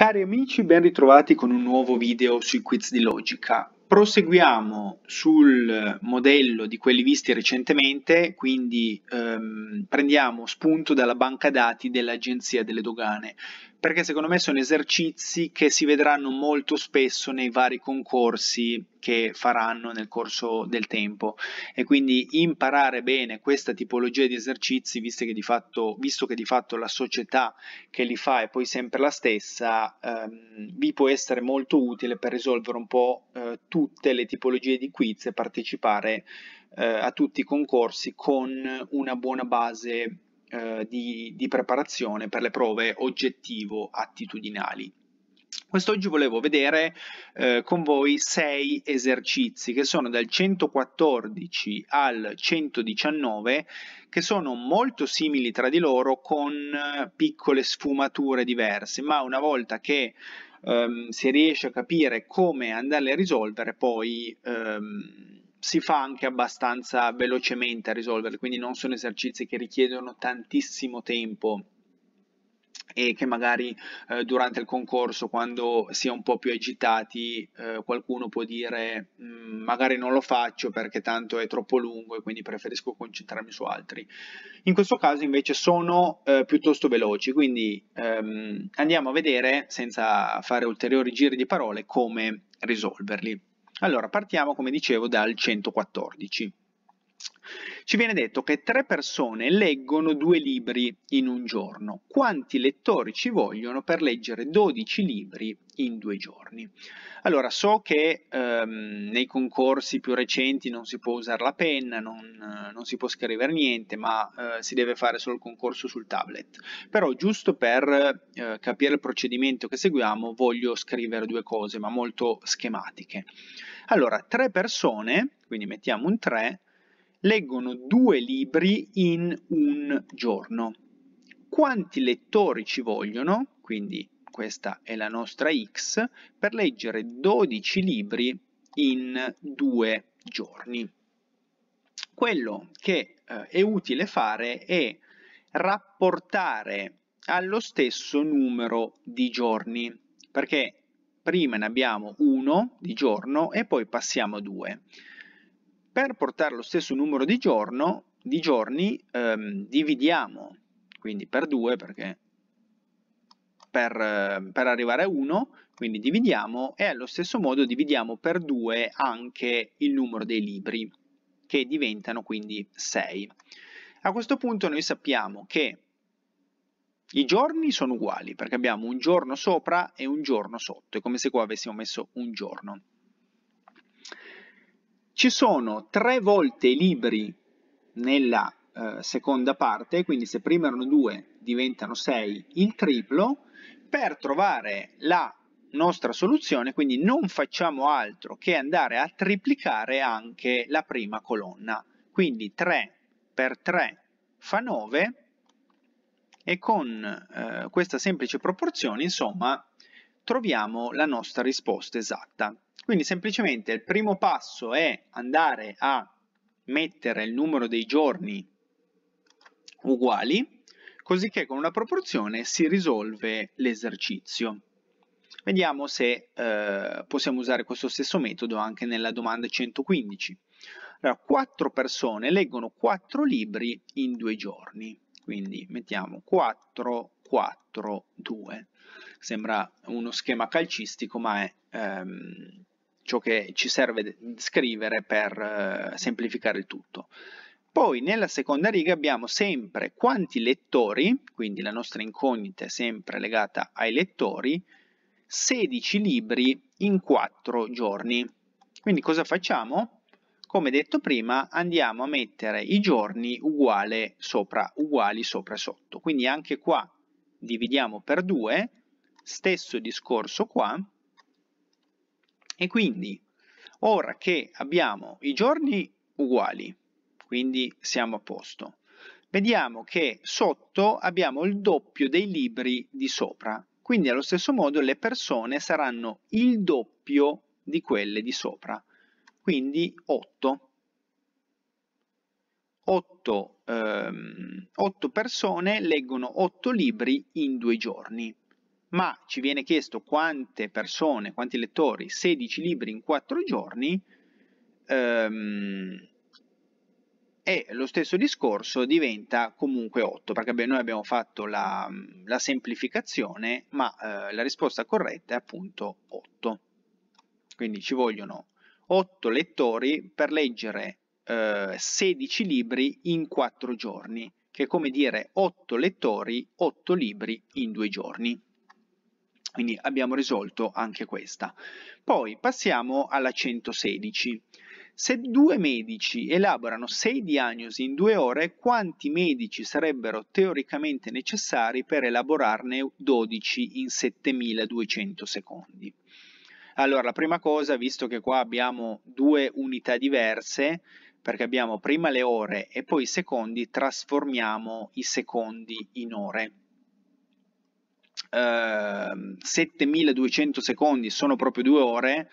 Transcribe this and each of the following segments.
Cari amici, ben ritrovati con un nuovo video sui quiz di logica. Proseguiamo sul modello di quelli visti recentemente, quindi ehm, prendiamo spunto dalla banca dati dell'Agenzia delle Dogane perché secondo me sono esercizi che si vedranno molto spesso nei vari concorsi che faranno nel corso del tempo e quindi imparare bene questa tipologia di esercizi visto che di fatto, che di fatto la società che li fa è poi sempre la stessa ehm, vi può essere molto utile per risolvere un po' eh, tutte le tipologie di quiz e partecipare eh, a tutti i concorsi con una buona base eh, di, di preparazione per le prove oggettivo-attitudinali. Quest'oggi volevo vedere eh, con voi sei esercizi che sono dal 114 al 119 che sono molto simili tra di loro con eh, piccole sfumature diverse ma una volta che ehm, si riesce a capire come andarle a risolvere poi ehm, si fa anche abbastanza velocemente a risolverli, quindi non sono esercizi che richiedono tantissimo tempo e che magari eh, durante il concorso quando si è un po' più agitati eh, qualcuno può dire mm, magari non lo faccio perché tanto è troppo lungo e quindi preferisco concentrarmi su altri. In questo caso invece sono eh, piuttosto veloci, quindi ehm, andiamo a vedere senza fare ulteriori giri di parole come risolverli. Allora, partiamo come dicevo dal 114 ci viene detto che tre persone leggono due libri in un giorno. Quanti lettori ci vogliono per leggere 12 libri in due giorni? Allora, so che ehm, nei concorsi più recenti non si può usare la penna, non, non si può scrivere niente, ma eh, si deve fare solo il concorso sul tablet. Però, giusto per eh, capire il procedimento che seguiamo, voglio scrivere due cose, ma molto schematiche. Allora, tre persone, quindi mettiamo un 3, leggono due libri in un giorno. Quanti lettori ci vogliono? Quindi questa è la nostra X per leggere 12 libri in due giorni. Quello che eh, è utile fare è rapportare allo stesso numero di giorni, perché prima ne abbiamo uno di giorno e poi passiamo a due. Per portare lo stesso numero di, giorno, di giorni ehm, dividiamo, quindi per 2 perché per, ehm, per arrivare a 1, quindi dividiamo e allo stesso modo dividiamo per 2 anche il numero dei libri che diventano quindi 6. A questo punto noi sappiamo che i giorni sono uguali perché abbiamo un giorno sopra e un giorno sotto, è come se qua avessimo messo un giorno. Ci sono tre volte i libri nella eh, seconda parte, quindi se prima erano due diventano sei il triplo, per trovare la nostra soluzione, quindi non facciamo altro che andare a triplicare anche la prima colonna. Quindi 3 per 3 fa 9 e con eh, questa semplice proporzione, insomma, troviamo la nostra risposta esatta. Quindi semplicemente il primo passo è andare a mettere il numero dei giorni uguali, così che con una proporzione si risolve l'esercizio. Vediamo se eh, possiamo usare questo stesso metodo anche nella domanda 115. Allora, 4 persone leggono quattro libri in due giorni, quindi mettiamo 4, 4, 2. Sembra uno schema calcistico, ma è ehm, ciò che ci serve scrivere per eh, semplificare il tutto. Poi nella seconda riga abbiamo sempre quanti lettori, quindi la nostra incognita è sempre legata ai lettori, 16 libri in 4 giorni. Quindi cosa facciamo? Come detto prima andiamo a mettere i giorni uguale sopra, uguali sopra sotto. Quindi anche qua dividiamo per 2, stesso discorso qua, e quindi, ora che abbiamo i giorni uguali, quindi siamo a posto, vediamo che sotto abbiamo il doppio dei libri di sopra. Quindi allo stesso modo le persone saranno il doppio di quelle di sopra. Quindi 8. 8, ehm, persone leggono 8 libri in due giorni ma ci viene chiesto quante persone, quanti lettori, 16 libri in 4 giorni, ehm, e lo stesso discorso diventa comunque 8, perché beh, noi abbiamo fatto la, la semplificazione, ma eh, la risposta corretta è appunto 8. Quindi ci vogliono 8 lettori per leggere eh, 16 libri in 4 giorni, che è come dire 8 lettori, 8 libri in 2 giorni. Quindi abbiamo risolto anche questa. Poi passiamo alla 116. Se due medici elaborano sei diagnosi in due ore, quanti medici sarebbero teoricamente necessari per elaborarne 12 in 7200 secondi? Allora, la prima cosa, visto che qua abbiamo due unità diverse, perché abbiamo prima le ore e poi i secondi, trasformiamo i secondi in ore. 7200 ehm, secondi sono proprio due ore,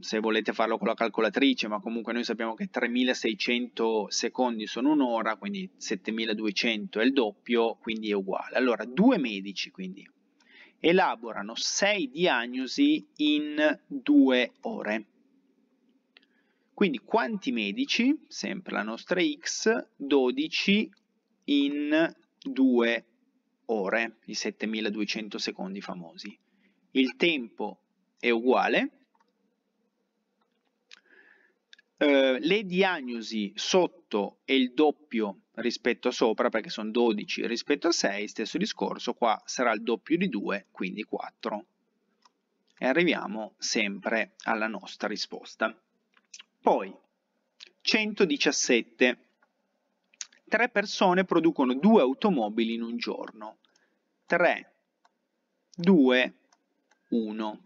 se volete farlo con la calcolatrice, ma comunque noi sappiamo che 3600 secondi sono un'ora, quindi 7200 è il doppio, quindi è uguale. Allora, due medici quindi elaborano 6 diagnosi in 2 ore. Quindi quanti medici, sempre la nostra X, 12 in 2 ore, i 7200 secondi famosi. Il tempo è uguale. Eh, le diagnosi sotto è il doppio rispetto a sopra perché sono 12 rispetto a 6, stesso discorso, qua sarà il doppio di 2, quindi 4. E arriviamo sempre alla nostra risposta. Poi 117 tre persone producono due automobili in un giorno. 3, 2, 1.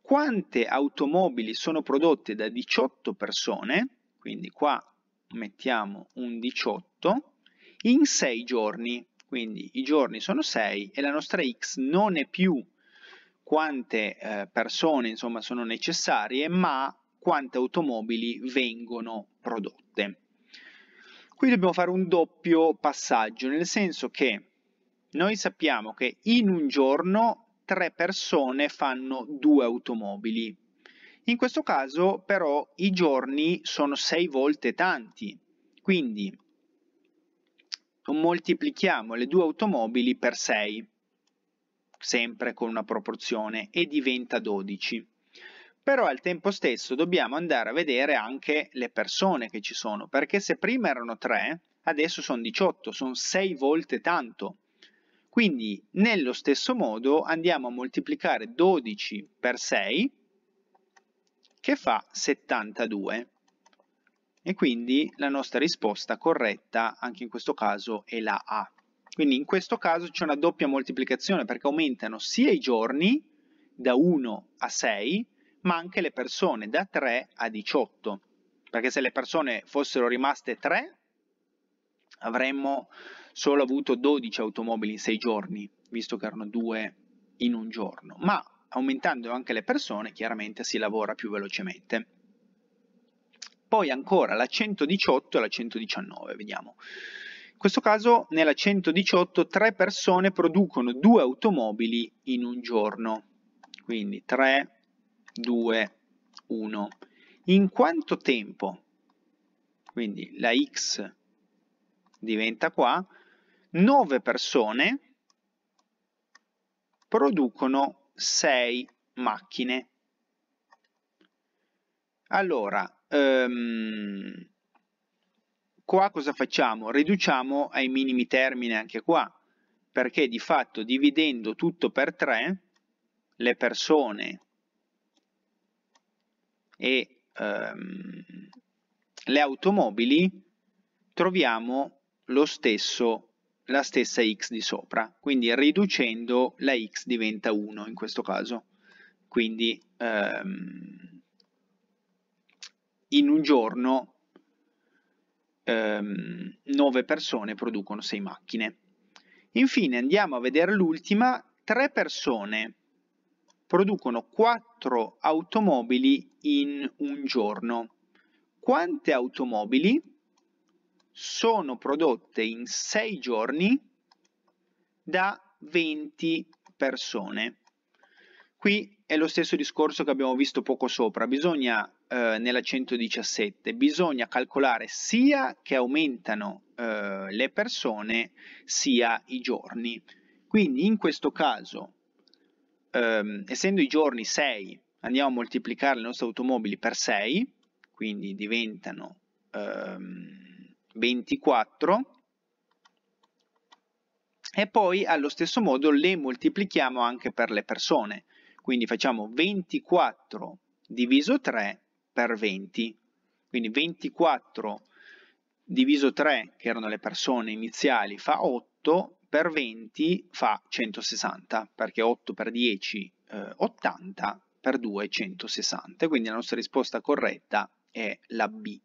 Quante automobili sono prodotte da 18 persone, quindi qua mettiamo un 18, in 6 giorni. Quindi i giorni sono 6 e la nostra x non è più quante eh, persone insomma, sono necessarie, ma quante automobili vengono prodotte. Qui dobbiamo fare un doppio passaggio, nel senso che noi sappiamo che in un giorno tre persone fanno due automobili. In questo caso però i giorni sono sei volte tanti, quindi moltiplichiamo le due automobili per sei, sempre con una proporzione, e diventa 12 però al tempo stesso dobbiamo andare a vedere anche le persone che ci sono, perché se prima erano 3, adesso sono 18, sono 6 volte tanto. Quindi nello stesso modo andiamo a moltiplicare 12 per 6 che fa 72 e quindi la nostra risposta corretta anche in questo caso è la A. Quindi in questo caso c'è una doppia moltiplicazione perché aumentano sia i giorni da 1 a 6 ma anche le persone da 3 a 18, perché se le persone fossero rimaste 3 avremmo solo avuto 12 automobili in 6 giorni, visto che erano 2 in un giorno, ma aumentando anche le persone chiaramente si lavora più velocemente. Poi ancora la 118 e la 119, vediamo. In questo caso nella 118 tre persone producono due automobili in un giorno, quindi 3 2, 1. In quanto tempo, quindi la x diventa qua, 9 persone producono 6 macchine. Allora, um, qua cosa facciamo? Riduciamo ai minimi termini anche qua, perché di fatto dividendo tutto per 3, le persone e ehm, le automobili troviamo lo stesso, la stessa x di sopra, quindi riducendo la x diventa 1 in questo caso. Quindi ehm, in un giorno ehm, 9 persone producono 6 macchine. Infine andiamo a vedere l'ultima, 3 persone producono 4 automobili in un giorno. Quante automobili sono prodotte in 6 giorni da 20 persone? Qui è lo stesso discorso che abbiamo visto poco sopra, bisogna eh, nella 117, bisogna calcolare sia che aumentano eh, le persone sia i giorni. Quindi in questo caso ehm, essendo i giorni 6, andiamo a moltiplicare le nostre automobili per 6, quindi diventano ehm, 24 e poi allo stesso modo le moltiplichiamo anche per le persone, quindi facciamo 24 diviso 3 per 20, quindi 24 diviso 3 che erano le persone iniziali fa 8 per 20 fa 160, perché 8 per 10 eh, 80, per 2 160, quindi la nostra risposta corretta è la B.